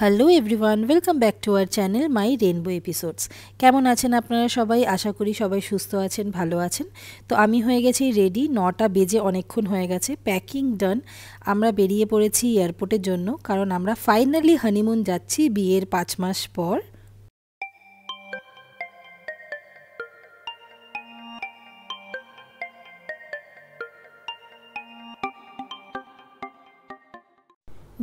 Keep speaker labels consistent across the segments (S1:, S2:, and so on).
S1: hello everyone welcome back to our channel my rainbow episodes কেমন আছেন আপনারা সবাই আশা করি সবাই সুস্থ আছেন ভালো আছেন তো আমি হয়ে গেছি রেডি নটা বেজে অনেকক্ষণ হয়ে গেছে প্যাকিং ডান আমরা বেরিয়ে পড়েছি এয়ারপোর্টের জন্য কারণ আমরা ফাইনালি হানিমুন যাচ্ছি বিয়ের পাঁচ মাস পর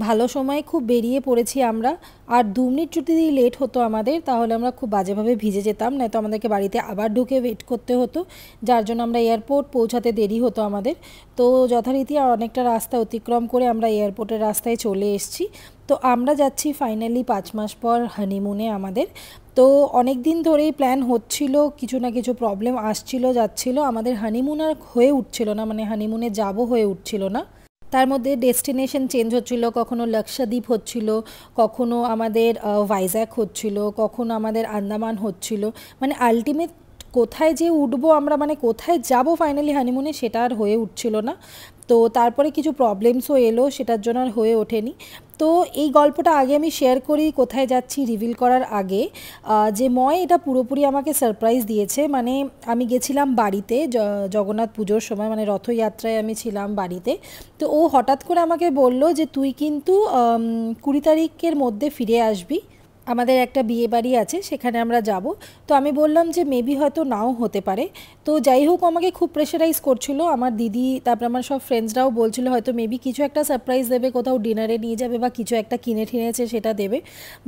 S1: ভালো সময় খুব বেরিয়ে পড়েছি আমরা আর দু মিনিট যদি লেট হতো আমাদের তাহলে আমরা খুব বাজেভাবে ভিজে যেতাম নয়তো আমাদেরকে বাড়িতে আবার ঢুকে ওয়েট করতে হতো যার জন্য আমরা এয়ারপোর্ট পৌঁছাতে দেরি হতো আমাদের তো যথারীতি অনেকটা রাস্তা অতিক্রম করে আমরা এয়ারপোর্টের রাস্তায় চলে এসেছি তো আমরা যাচ্ছি ফাইনালি পাঁচ মাস পর হানিমুনে আমাদের তো অনেক দিন ধরেই প্ল্যান হচ্ছিল কিছু না কিছু প্রবলেম আসছিল যাচ্ছিল আমাদের হানিমুন আর হয়ে উঠছিল না মানে হানিমুনে যাব হয়ে উঠছিল না তার মধ্যে ডেস্টিনেশন চেঞ্জ হচ্ছিল কখনো লক্ষাদ্বীপ হচ্ছিল কখনো আমাদের ভাইজ্যাক হচ্ছিল কখনো আমাদের আন্দামান হচ্ছিল মানে আলটিমেট কোথায় যে উঠবো আমরা মানে কোথায় যাব ফাইনালি হানিমুনে সেটা আর হয়ে উঠছিল না তো তারপরে কিছু প্রবলেমসও এলো সেটার জন্য আর হয়ে ওঠেনি তো এই গল্পটা আগে আমি শেয়ার করি কোথায় যাচ্ছি রিভিল করার আগে যে ময় এটা পুরোপুরি আমাকে সারপ্রাইজ দিয়েছে মানে আমি গেছিলাম বাড়িতে জগন্নাথ পুজোর সময় মানে রথযাত্রায় আমি ছিলাম বাড়িতে তো ও হঠাৎ করে আমাকে বলল যে তুই কিন্তু কুড়ি তারিখের মধ্যে ফিরে আসবি আমাদের একটা বিয়ে বাড়ি আছে সেখানে আমরা যাব তো আমি বললাম যে মেবি হয়তো নাও হতে পারে তো যাই হোক আমাকে খুব প্রেশারাইজ করছিল আমার দিদি তারপর আমার সব ফ্রেন্ডসরাও বলছিল হয়তো মেবি কিছু একটা সারপ্রাইজ দেবে কোথাও ডিনারে নিয়ে যাবে বা কিছু একটা কিনে ঠিনেছে সেটা দেবে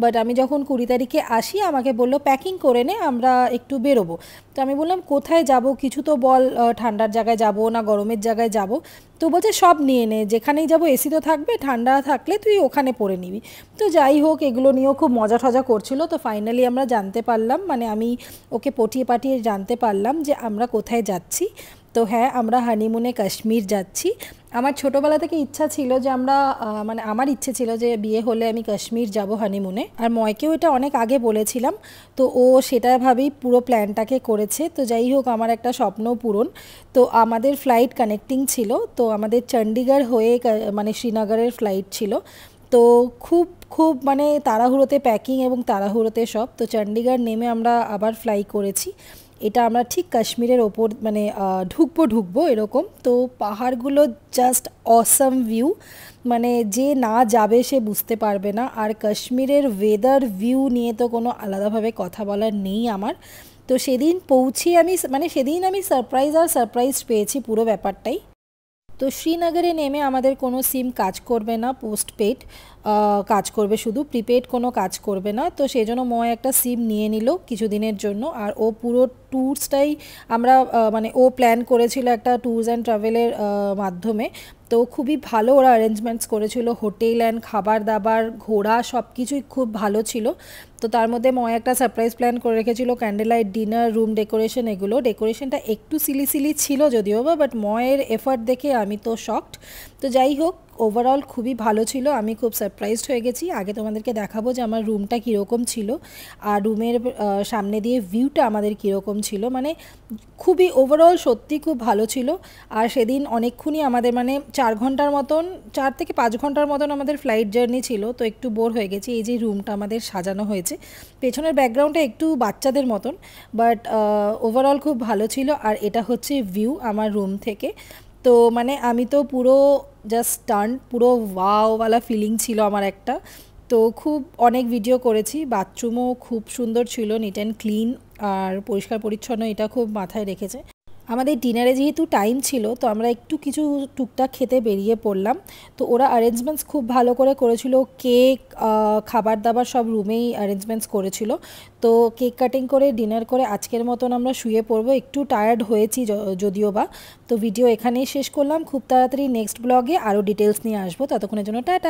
S1: বাট আমি যখন কুড়ি তারিখে আসি আমাকে বলল প্যাকিং করে নে আমরা একটু বেরোবো তো আমি বললাম কোথায় যাব কিছু তো বল ঠান্ডার জায়গায় যাব না গরমের জায়গায় যাব তো বলছে সব নিয়ে নে যেখানেই যাবো এসি তো থাকবে ঠান্ডা থাকলে তুই ওখানে পরে নিবি তো যাই হোক এগুলো নিয়েও খুব মজা টজা করছিল তো ফাইনালি আমরা জানতে পারলাম মানে আমি ওকে পটিয়ে পাঠিয়ে জানতে পারলাম যে আমরা কোথায় যাচ্ছি তো হ্যাঁ আমরা হানিমুনে কাশ্মীর যাচ্ছি আমার ছোটোবেলা থেকে ইচ্ছা ছিল যে আমরা মানে আমার ইচ্ছে ছিল যে বিয়ে হলে আমি কাশ্মীর যাব হানিমুনে আর ময়কেও এটা অনেক আগে বলেছিলাম তো ও সেটা ভাবেই পুরো প্ল্যানটাকে করেছে তো যাই হোক আমার একটা স্বপ্ন পূরণ তো আমাদের ফ্লাইট কানেক্টিং ছিল তো আমাদের চণ্ডীগড় হয়ে মানে শ্রীনগরের ফ্লাইট ছিল তো খুব খুব মানে তাড়াহুড়োতে প্যাকিং এবং তাড়াহুড়োতে সব তো চণ্ডীগড় নেমে আমরা আবার ফ্লাই করেছি এটা আমরা ঠিক কাশ্মীরের ওপর মানে ঢুকবো ঢুকবো এরকম তো পাহাড়গুলো জাস্ট অসাম ভিউ মানে যে না যাবে সে বুঝতে পারবে না আর কাশ্মীরের ওয়েদার ভিউ নিয়ে তো কোনো আলাদাভাবে কথা বলার নেই আমার তো সেদিন পৌঁছে আমি মানে সেদিন আমি সারপ্রাইজ আর সারপ্রাইজ পেয়েছি পুরো ব্যাপারটাই তো শ্রীনগরে নেমে আমাদের কোনো সিম কাজ করবে না পোস্ট পেড কাজ করবে শুধু প্রিপেড কোনো কাজ করবে না তো সেই জন্য ময় একটা সিম নিয়ে নিল কিছুদিনের জন্য আর ও পুরো ট্যুরসটাই আমরা মানে ও প্ল্যান করেছিল একটা ট্যুরস অ্যান্ড ট্রাভেলের মাধ্যমে তো খুবই ভালো ওরা অ্যারেঞ্জমেন্টস করেছিল হোটেল অ্যান্ড খাবার দাবার ঘোরা সব কিছুই খুব ভালো ছিল তো তার মধ্যে ময় একটা সারপ্রাইজ প্ল্যান করে রেখেছিল candle light dinner room decoration এগুলো ডেকোরেশনটা একটু সিলি সিলি ছিল যদিও বা বাট ময়ের এফার্ট দেখে আমি তো শকড তো যাই হোক ওভারঅল খুবই ভালো ছিল আমি খুব সারপ্রাইজড হয়ে গেছি আগে তোমাদেরকে দেখাবো যে আমার রুমটা কীরকম ছিল আর রুমের সামনে দিয়ে ভিউটা আমাদের কীরকম ছিল মানে খুবই ওভারঅল সত্যি খুব ভালো ছিল আর সেদিন অনেকক্ষণই আমাদের মানে চার ঘন্টার মতন চার থেকে পাঁচ ঘন্টার মতন আমাদের ফ্লাইট জার্নি ছিল তো একটু বোর হয়ে গেছি এই যে রুমটা আমাদের সাজানো হয়েছে পেছনের ব্যাকগ্রাউন্ডটা একটু বাচ্চাদের মতন বাট ওভারঅল খুব ভালো ছিল আর এটা হচ্ছে ভিউ আমার রুম থেকে তো মানে আমি তো পুরো জাস্ট টার্ন পুরো ওয়াওওয়ালা ফিলিং ছিল আমার একটা তো খুব অনেক ভিডিও করেছি বাথরুমও খুব সুন্দর ছিল নিট অ্যান্ড ক্লিন আর পরিষ্কার পরিচ্ছন্ন এটা খুব মাথায় রেখেছে আমাদের ডিনারে যেহেতু টাইম ছিল তো আমরা একটু কিছু টুকটাক খেতে বেরিয়ে পড়লাম তো ওরা অ্যারেঞ্জমেন্টস খুব ভালো করে করেছিল কেক খাবার দাবার সব রুমেই অ্যারেঞ্জমেন্টস করেছিল তো কেক কাটিং করে ডিনার করে আজকের মতন আমরা শুয়ে পড়বো একটু টায়ার্ড হয়েছি যদিও বা তো ভিডিও এখানেই শেষ করলাম খুব তাড়াতাড়ি নেক্সট ব্লগে আরও ডিটেলস নিয়ে আসবো ততক্ষণের জন্য টাটা